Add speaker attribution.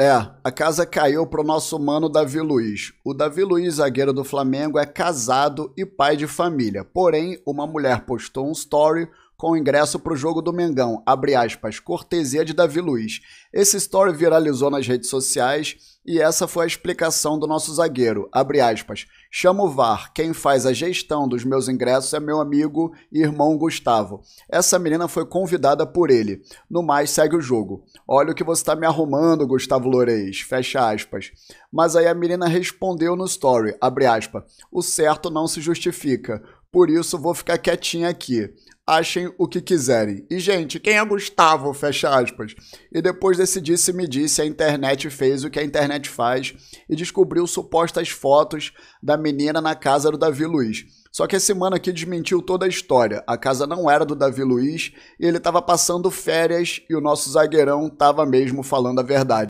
Speaker 1: É, a casa caiu pro nosso mano Davi Luiz. O Davi Luiz, zagueiro do Flamengo, é casado e pai de família. Porém, uma mulher postou um story com ingresso para o jogo do Mengão, abre aspas, cortesia de Davi Luiz. Esse story viralizou nas redes sociais e essa foi a explicação do nosso zagueiro. Abre aspas. Chama o VAR. Quem faz a gestão dos meus ingressos é meu amigo e irmão Gustavo. Essa menina foi convidada por ele. No mais, segue o jogo. Olha o que você está me arrumando, Gustavo Loureis. Fecha aspas. Mas aí a menina respondeu no story. Abre aspas. O certo não se justifica. Por isso vou ficar quietinha aqui achem o que quiserem. E, gente, quem é Gustavo? Fecha aspas. E depois decidi se me disse, a internet fez o que a internet faz e descobriu supostas fotos da menina na casa do Davi Luiz. Só que esse mano aqui desmentiu toda a história. A casa não era do Davi Luiz e ele estava passando férias e o nosso zagueirão estava mesmo falando a verdade.